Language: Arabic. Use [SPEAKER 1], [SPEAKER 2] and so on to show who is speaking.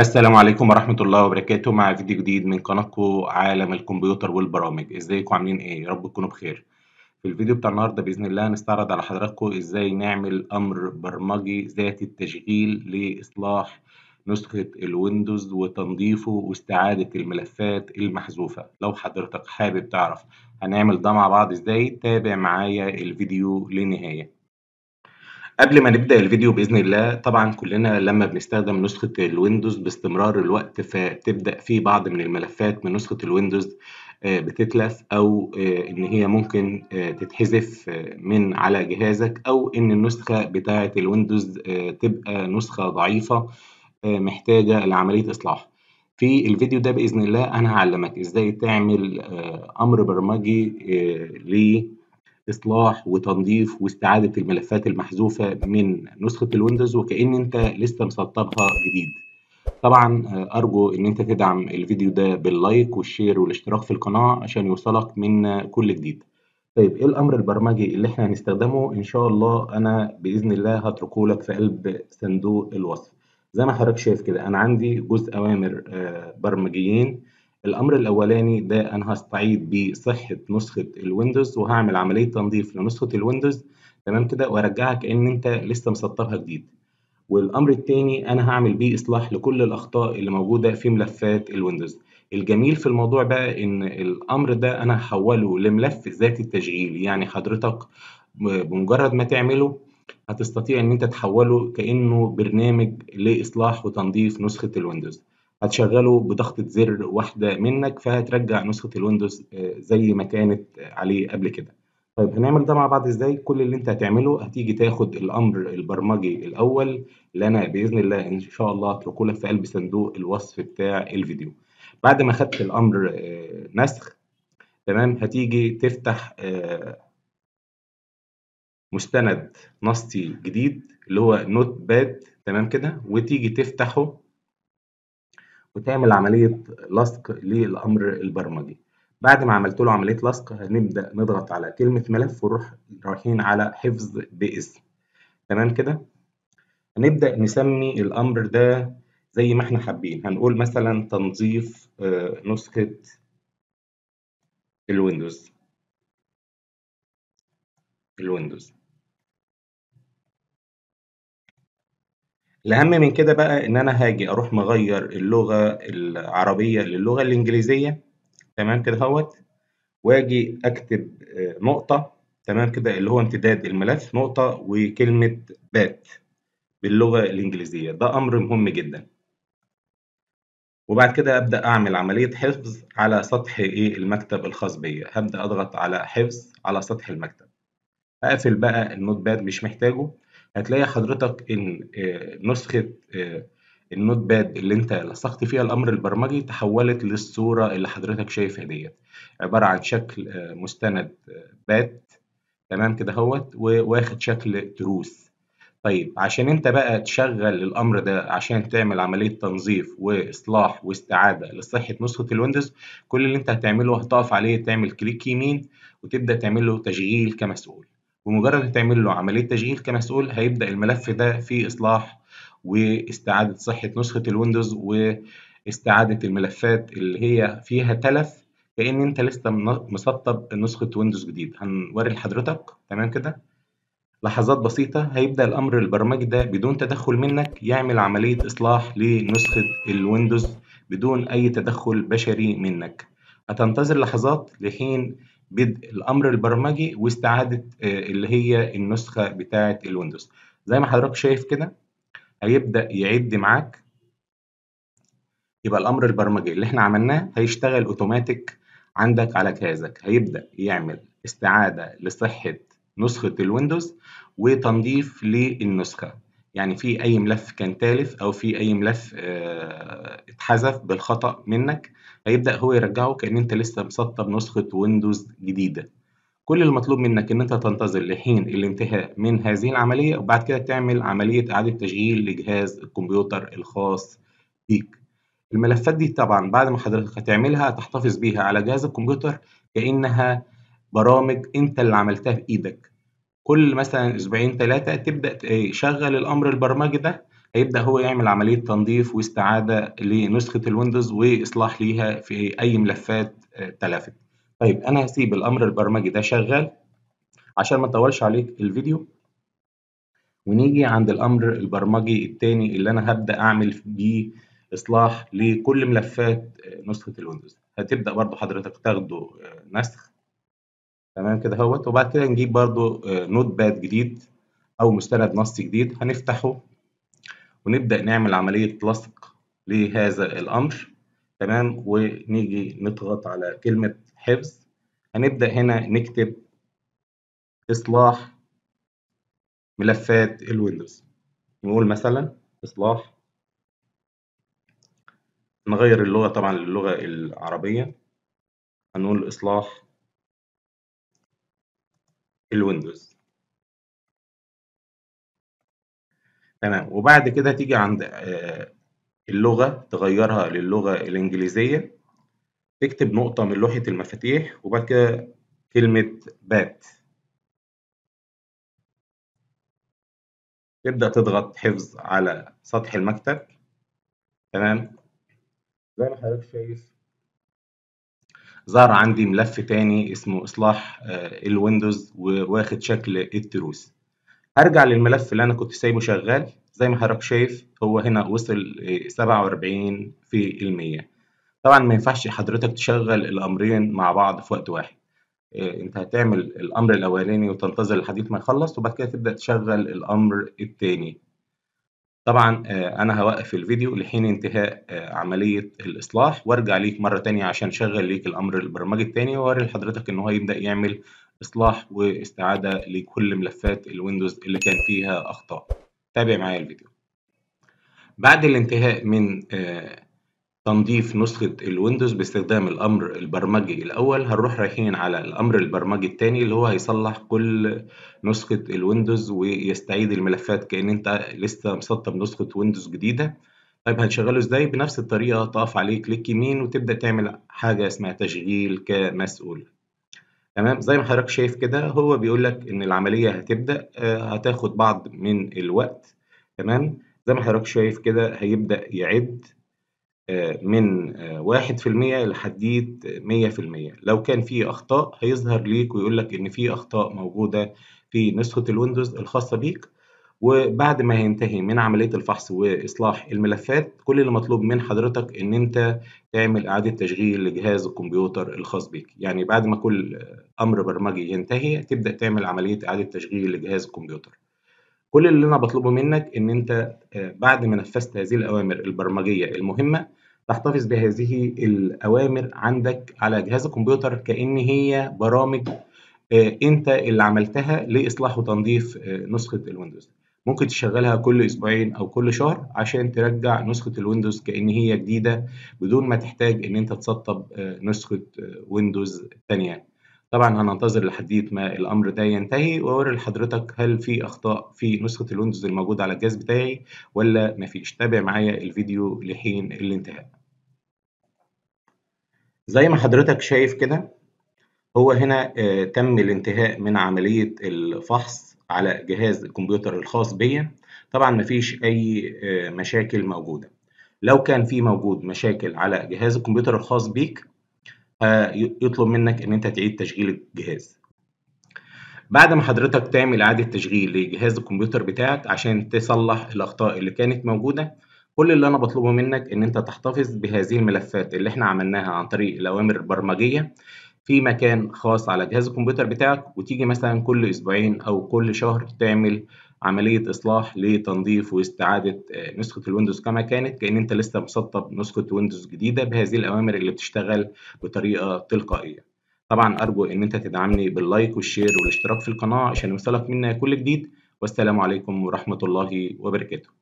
[SPEAKER 1] السلام عليكم ورحمة الله وبركاته مع فيديو جديد من قناتكم عالم الكمبيوتر والبرامج ازيكم عاملين ايه يا رب تكونوا بخير في الفيديو بتاع النهارده باذن الله هنستعرض على حضراتكم ازاي نعمل امر برمجي ذات التشغيل لاصلاح نسخة الويندوز وتنظيفه واستعادة الملفات المحذوفة لو حضرتك حابب تعرف هنعمل ده مع بعض ازاي تابع معايا الفيديو للنهاية قبل ما نبدأ الفيديو بإذن الله طبعا كلنا لما بنستخدم نسخة الويندوز باستمرار الوقت فبتبدأ في بعض من الملفات من نسخة الويندوز آه، بتتلف أو آه، إن هي ممكن آه، تتحذف من على جهازك أو إن النسخة بتاعة الويندوز تبقى نسخة ضعيفة محتاجة لعملية إصلاح في الفيديو ده بإذن الله أنا هعلمك إزاي تعمل أمر برمجي ل اصلاح وتنظيف واستعاده الملفات المحذوفه من نسخه الويندوز وكان انت لسه مسطبها جديد طبعا آه، ارجو ان انت تدعم الفيديو ده باللايك والشير والاشتراك في القناه عشان يوصلك من آه، كل جديد طيب ايه الامر البرمجي اللي احنا هنستخدمه ان شاء الله انا باذن الله هتركه لك في قلب صندوق الوصف زي ما حضرتك شايف كده انا عندي جزء اوامر آه، برمجيين الأمر الأولاني ده أنا هستعيد بصحة نسخة الويندوز وهعمل عملية تنظيف لنسخة الويندوز تمام كده وأرجعها كأن أنت لسه مسطبها جديد والأمر الثاني أنا هعمل بيه إصلاح لكل الأخطاء اللي موجودة في ملفات الويندوز الجميل في الموضوع بقى إن الأمر ده أنا هحوله لملف ذات التشغيل يعني حضرتك بمجرد ما تعمله هتستطيع إن أنت تحوله كأنه برنامج لإصلاح وتنظيف نسخة الويندوز هتشغله بضغطة زر واحدة منك فهترجع نسخة الويندوز آه، زي ما كانت عليه قبل كده طيب هنعمل ده مع بعض ازاي كل اللي انت هتعمله هتيجي تاخد الامر البرمجي الاول اللي انا باذن الله ان شاء الله هتركه لك في قلب صندوق الوصف بتاع الفيديو بعد ما خدت الامر آه، نسخ تمام هتيجي تفتح آه، مستند نصي جديد اللي هو نوت باد تمام كده وتيجي تفتحه وتعمل عملية لصق للأمر البرمجي بعد ما عملت له عملية لصق هنبدأ نضغط على كلمة ملف ونروح رايحين على حفظ باسم تمام كده هنبدأ نسمي الأمر ده زي ما احنا حابين هنقول مثلا تنظيف آه، نسخة الويندوز الويندوز الأهم من كده بقى إن أنا هاجي أروح مغير اللغة العربية للغة الإنجليزية تمام كده هوت وأجي أكتب آه، نقطة تمام كده اللي هو امتداد الملف نقطة وكلمة بات باللغة الإنجليزية ده أمر مهم جدا وبعد كده أبدأ أعمل عملية حفظ على سطح إيه المكتب الخاص بيا هبدأ أضغط على حفظ على سطح المكتب هقفل بقى النوت باد مش محتاجه هتلاقي حضرتك إن آه، نسخة آه، النوت باد اللي أنت لصقت فيها الأمر البرمجي تحولت للصورة اللي حضرتك شايفها ديت عبارة عن شكل آه، مستند بات تمام كده هوت وواخد شكل تروث طيب عشان انت بقى تشغل الامر ده عشان تعمل عمليه تنظيف واصلاح واستعاده لصحه نسخه الويندوز كل اللي انت هتعمله هتقف عليه تعمل كليك يمين وتبدا تعمل له تشغيل كمسؤول بمجرد تعمل له عملية تشغيل كمسؤول هيبدأ الملف ده في إصلاح واستعادة صحة نسخة الويندوز واستعادة الملفات اللي هي فيها تلف كأن أنت لسه مسطب نسخة ويندوز جديد هنوري لحضرتك تمام كده لحظات بسيطة هيبدأ الأمر البرمجي ده بدون تدخل منك يعمل عملية إصلاح لنسخة الويندوز بدون أي تدخل بشري منك هتنتظر لحظات لحين بدء الامر البرمجي واستعاده آه، اللي هي النسخه بتاعه الويندوز زي ما حضرتك شايف كده هيبدا يعد معاك يبقى الامر البرمجي اللي احنا عملناه هيشتغل اوتوماتيك عندك على جهازك هيبدا يعمل استعاده لصحه نسخه الويندوز وتنظيف للنسخه يعني في اي ملف كان تالف او في اي ملف آه، اتحذف بالخطا منك هيبدا هو يرجعه كان انت لسه مسطب نسخه ويندوز جديده كل المطلوب منك ان انت تنتظر لحين الانتهاء من هذه العمليه وبعد كده تعمل عمليه اعاده تشغيل لجهاز الكمبيوتر الخاص بيك الملفات دي طبعا بعد ما حضرتك هتعملها هتحتفظ بيها على جهاز الكمبيوتر كانها برامج انت اللي عملتها بايدك كل مثلا اسبوعين ثلاثه تبدا تشغل إيه، الامر البرمجي ده هيبدا هو يعمل عمليه تنظيف واستعاده لنسخه الويندوز واصلاح ليها في اي ملفات آه، تلفت طيب انا هسيب الامر البرمجي ده شغال عشان ما اطولش عليك الفيديو ونيجي عند الامر البرمجي الثاني اللي انا هبدا اعمل بيه اصلاح لكل ملفات آه، نسخه الويندوز هتبدا برضو حضرتك تاخده آه، نسخ تمام كده اهوت وبعد كده نجيب برضو آه، نوت باد جديد او مستند نص جديد هنفتحه ونبدا نعمل عمليه لصق لهذا الامر تمام ونيجي نضغط على كلمه حفظ هنبدا هنا نكتب اصلاح ملفات الويندوز نقول مثلا اصلاح نغير اللغه طبعا للغه العربيه هنقول اصلاح الويندوز تمام وبعد كده تيجي عند آه، اللغة تغيرها للغة الإنجليزية تكتب نقطة من لوحة المفاتيح وبعد كده كلمة بات تبدأ تضغط حفظ على سطح المكتب تمام زي ما حضرتك شايف ظهر عندي ملف تاني اسمه إصلاح آه، الويندوز وواخد شكل التروس هرجع للملف اللي أنا كنت سايبه شغال زي ما حضرتك شايف هو هنا وصل 47 في المية طبعا ما ينفعش حضرتك تشغل الأمرين مع بعض في وقت واحد آه، انت هتعمل الامر الاولاني وتنتظر لحد ما يخلص وبعد كده تبدا تشغل الامر الثاني طبعا آه، انا هوقف الفيديو لحين انتهاء آه، عملية الاصلاح وارجع ليك مرة تانية عشان اشغل ليك الامر البرمجي التاني واري لحضرتك انه هيبدأ يعمل اصلاح واستعادة لكل ملفات الويندوز اللي كان فيها اخطاء تابع معايا الفيديو بعد الانتهاء من آه، تنظيف نسخة الويندوز باستخدام الأمر البرمجي الأول هنروح رايحين على الأمر البرمجي الثاني اللي هو هيصلح كل نسخة الويندوز ويستعيد الملفات كأن أنت لسه مسطب نسخة ويندوز جديدة طيب هنشغله ازاي بنفس الطريقة تقف عليه كليك يمين وتبدأ تعمل حاجة اسمها تشغيل كمسؤول تمام زي ما حضرتك شايف كده هو بيقول لك ان العملية هتبدأ آه، هتاخد بعض من الوقت تمام زي ما حضرتك شايف كده هيبدأ يعد من 1% لحدية 100% لو كان في أخطاء هيظهر ليك ويقول لك إن في أخطاء موجودة في نسخة الويندوز الخاصة بيك وبعد ما هينتهي من عملية الفحص وإصلاح الملفات كل اللي مطلوب من حضرتك إن أنت تعمل إعادة تشغيل لجهاز الكمبيوتر الخاص بيك يعني بعد ما كل أمر برمجي ينتهي تبدأ تعمل عملية إعادة تشغيل لجهاز الكمبيوتر كل اللي انا بطلبه منك ان انت آه، بعد ما نفذت هذه الاوامر البرمجيه المهمه تحتفظ بهذه الاوامر عندك على جهاز الكمبيوتر كان هي برامج آه، انت اللي عملتها لاصلاح وتنظيف آه، نسخه الويندوز ممكن تشغلها كل اسبوعين او كل شهر عشان ترجع نسخه الويندوز كان هي جديده بدون ما تحتاج ان انت تسطب نسخه ويندوز ثانيه طبعا هننتظر لحديت ما الامر ده ينتهي واوري لحضرتك هل في اخطاء في نسخه الويندوز الموجوده على الجهاز بتاعي ولا مفيش تابع معايا الفيديو لحين الانتهاء زي ما حضرتك شايف كده هو هنا آه تم الانتهاء من عمليه الفحص على جهاز الكمبيوتر الخاص بيا طبعا مفيش اي آه مشاكل موجوده لو كان في موجود مشاكل على جهاز الكمبيوتر الخاص بيك يطلب منك ان انت تعيد تشغيل الجهاز بعد ما حضرتك تعمل اعاده تشغيل لجهاز الكمبيوتر بتاعك عشان تصلح الاخطاء اللي كانت موجوده كل اللي انا بطلبه منك ان انت تحتفظ بهذه الملفات اللي احنا عملناها عن طريق الاوامر البرمجيه في مكان خاص على جهاز الكمبيوتر بتاعك وتيجي مثلا كل اسبوعين او كل شهر تعمل عمليه اصلاح لتنظيف واستعاده آه، نسخه الويندوز كما كانت كان انت لسه مسطب نسخه ويندوز جديده بهذه الاوامر اللي بتشتغل بطريقه تلقائيه طبعا ارجو ان انت تدعمني باللايك والشير والاشتراك في القناه عشان يوصلك منا كل جديد والسلام عليكم ورحمه الله وبركاته